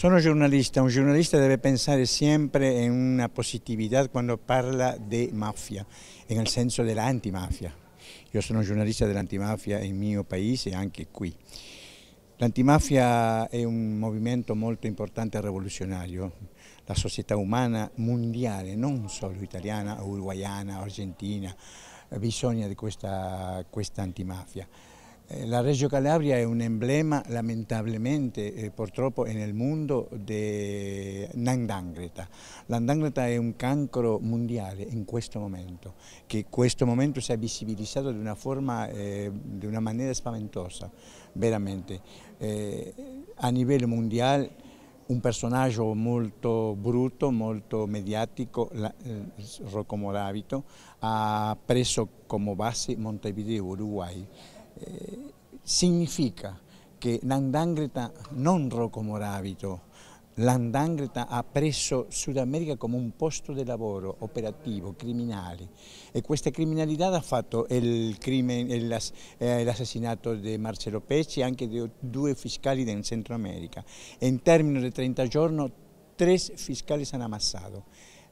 Sono giornalista, un giornalista deve pensare sempre in una positività quando parla di mafia, nel senso dell'antimafia. Io sono giornalista dell'antimafia nel mio paese e anche qui. L'antimafia è un movimento molto importante e rivoluzionario. La società umana mondiale, non solo italiana, uruguayana, argentina, ha eh, bisogno di questa, questa antimafia. Eh, la Reggio Calabria è un emblema lamentabilmente eh, purtroppo nel mondo dell'andangreta. L'andangreta è un cancro mondiale in questo momento, che in questo momento si è visibilizzato di una forma, eh, di una maniera spaventosa, veramente. Eh, a livello mondiale un personaggio molto brutto, molto mediatico, eh, Rocco Moravito, ha preso come base Montevideo, Uruguay significa che l'andrangheta non Rocco Moravito, l'andrangheta ha preso Sud America come un posto di lavoro operativo, criminale e questa criminalità ha fatto eh, l'assassinato di Marcello Pecci e anche di due fiscali del Centro America. In termini di 30 giorni, tre fiscali sono ammassati.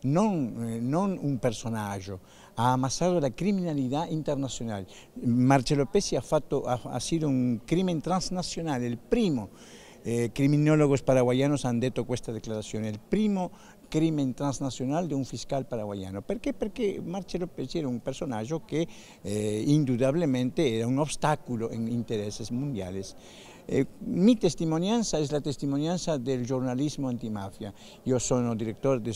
no eh, un personaje, ha amasado la criminalidad internacional. Marcelo Pesci ha, ha, sido un crimen transnacional, el primo eh, criminólogos paraguayanos han detto esta declaración, el primo crimen transnacional de un fiscal paraguayano. qué? Porque Marcelo Pesci era un personaje que eh, indudablemente era un obstáculo en intereses mundiales. Eh, mi testimonianza es la testimonianza del giornalismo antimafia. Yo soy director de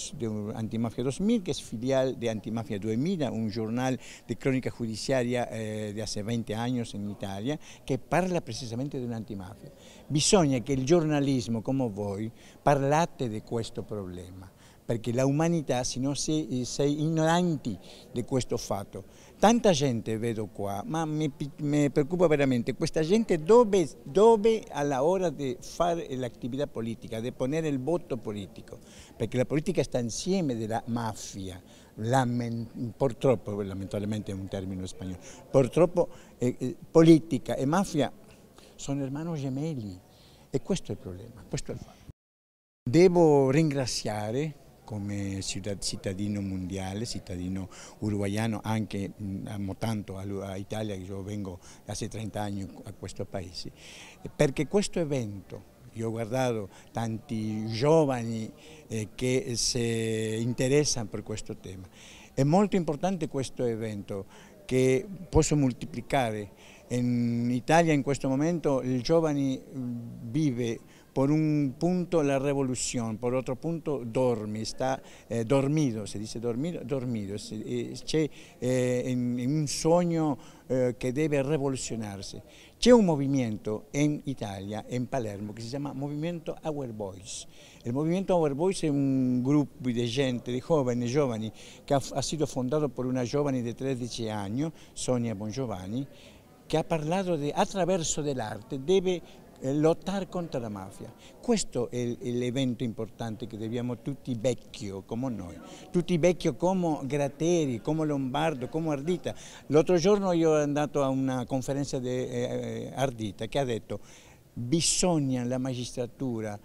Antimafia 2000, que es filial de Antimafia 2000, un jornal de crónica judiciaria eh, de hace 20 años en Italia, que parla precisamente de antimafia. Bisogna que el giornalismo, como vos, parlate de este problema porque la humanidad, si no se eh, sei ignoranti este questo fatto. Tanta gente vedo qua, ma mi, mi preoccupa veramente, questa gente dove, dove alla ora di fare l'attività politica, di ponere il voto politico, perché la politica sta insieme della mafia, Lament purtroppo, lamentabilmente è un termine spagnolo, purtroppo eh, eh politica e mafia sono hermanos gemelli e questo è il problema, questo è il fatto. Devo ringraziare come cittadino mondiale, cittadino uruguayano, anche amo tanto l'Italia, io vengo da 30 anni a questo paese, perché questo evento io ho guardato tanti giovani eh, che si interessano per questo tema. È molto importante questo evento che posso moltiplicare. In Italia in questo momento il giovane vive por un punto la revolución, por otro punto dorme, está eh, dormido, se dice dormir, dormido, c'è eh, in, in un sogno eh, che deve rivoluzionarsi. C'è un movimento in Italia, in Palermo, che si chiama Movimento Our Boys. Il Movimento Our Boys è un gruppo di gente, di giovani, giovani che ha, sido fondato per una giovane di 13 anni, Sonia Bongiovanni, che ha parlato di, attraverso dell'arte, deve eh, lottare contro la mafia. Questo è l'evento importante che dobbiamo tutti vecchio come noi, tutti vecchio come Grateri, come Lombardo, come Ardita. L'altro giorno io sono andato a una conferenza di eh, eh, Ardita che ha detto bisogna la magistratura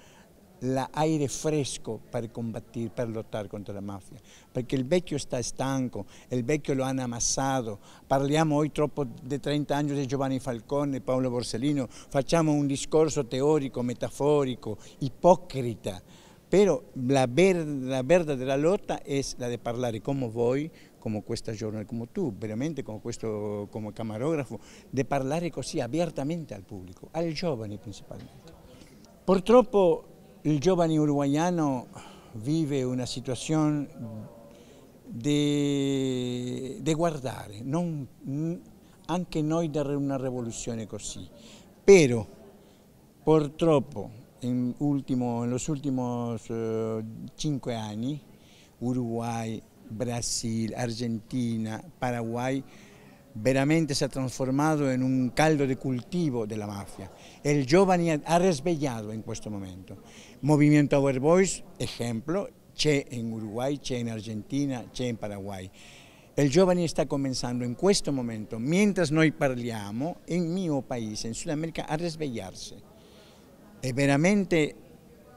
l'aire fresco per combattere, per lottare contro la mafia, perché il vecchio sta stanco, il vecchio lo hanno ammassato, parliamo oggi troppo di 30 anni di Giovanni Falcone, Paolo Borsellino, facciamo un discorso teorico, metaforico, ipocrita, però la, ver della lotta è la di parlare come voi, come questa giornata, come tu, veramente come, questo come camarografo, di parlare così apertamente al pubblico, ai giovani principalmente. Purtroppo il giovane uruguayano vive una situazione di guardare, non, anche noi da una rivoluzione così, però purtroppo in ultimo, negli ultimi eh, cinque anni Uruguay, Brasile, Argentina, Paraguay veramente se ha transformado en un caldo de cultivo de la mafia ...el giovani ha risvegliato en este momento. ...movimiento Our ejemplo... ...che en Uruguay, che en Argentina, che en Paraguay. ...el giovane está comenzando en este momento, ...mientras noi parliamo, en mi país, en Sudamérica... a risvegliarsi. Eh, veramente,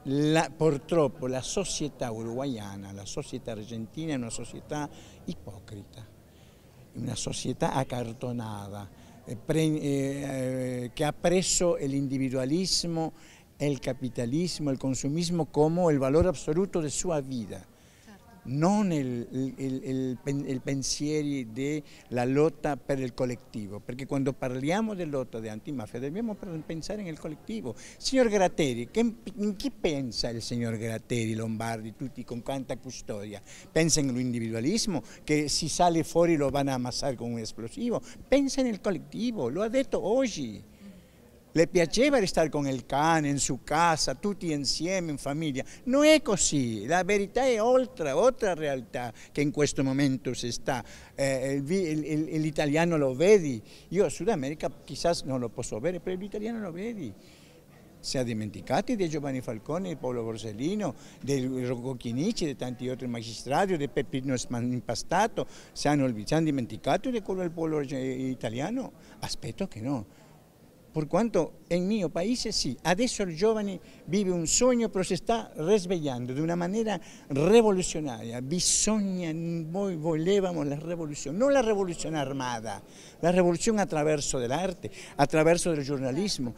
la, purtroppo, la sociedad uruguayana, la sociedad argentina es una sociedad hipócrita una sociedad acartonada, eh, eh, eh, que ha preso el individualismo, el capitalismo, el consumismo como el valor absoluto de su vida. No el el il, il pensiero por lotta per il collettivo, perché quando parliamo di lotta de antimafia dobbiamo pensare nel collettivo. Signor Gratteri, che, in piensa pensa il signor Gratteri, Lombardi, tutti con tanta custodia? Pensa individualismo? ¿Que si sale fuera lo van a amasar con un esplosivo? Pensa el colectivo, lo ha detto oggi. Le piaceva restare con il cane in sua casa, tutti insieme in famiglia. Non è così, la verità è oltre, altra realtà che in questo momento si sta. Eh, l'italiano lo vedi, io a Sud America chissà non lo posso vedere, però l'italiano lo vedi. Si è dimenticati di Giovanni Falcone, di Paolo Borsellino, di Rocco Chinici, di tanti altri magistrati, di Peppino Impastato. Si hanno dimenticato di quello del popolo italiano? Aspetto che no. ...por cuanto en mi país sí... adesso el joven vive un sueño... ...pero se está risvegliando ...de una manera revolucionaria. bisogna, noi volevamo la revolución no la revolución armada, la del arte... ...a través del jornalismo...